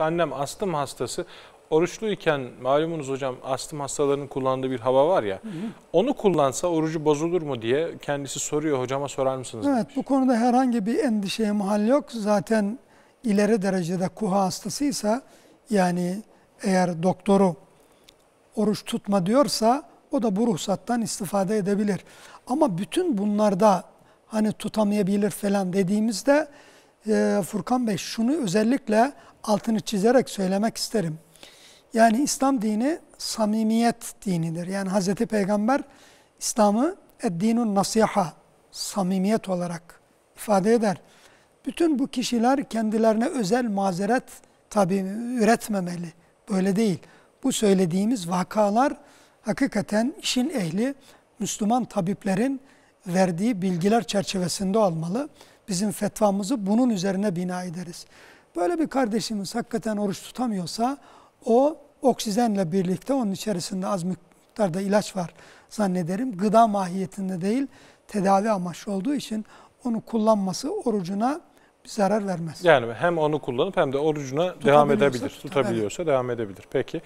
Annem astım hastası. Oruçluyken malumunuz hocam astım hastalarının kullandığı bir hava var ya. Hı hı. Onu kullansa orucu bozulur mu diye kendisi soruyor. Hocama sorar mısınız? Evet demiş. bu konuda herhangi bir endişeye mahal yok. Zaten ileri derecede kuha hastasıysa yani eğer doktoru oruç tutma diyorsa o da bu ruhsattan istifade edebilir. Ama bütün bunlarda hani tutamayabilir falan dediğimizde ee, Furkan Bey şunu özellikle altını çizerek söylemek isterim. Yani İslam dini samimiyet dinidir. Yani Hz. Peygamber İslam'ı eddinun nasiha, samimiyet olarak ifade eder. Bütün bu kişiler kendilerine özel mazeret tabi üretmemeli. Böyle değil. Bu söylediğimiz vakalar hakikaten işin ehli Müslüman tabiplerin verdiği bilgiler çerçevesinde olmalı bizim fetvamızı bunun üzerine bina ederiz. Böyle bir kardeşimiz hakikaten oruç tutamıyorsa o oksijenle birlikte onun içerisinde az miktarda ilaç var zannederim. Gıda mahiyetinde değil tedavi amaçlı olduğu için onu kullanması orucuna bir zarar vermez. Yani hem onu kullanıp hem de orucuna devam edebilir. Tutabiliyorsa evet. devam edebilir. Peki.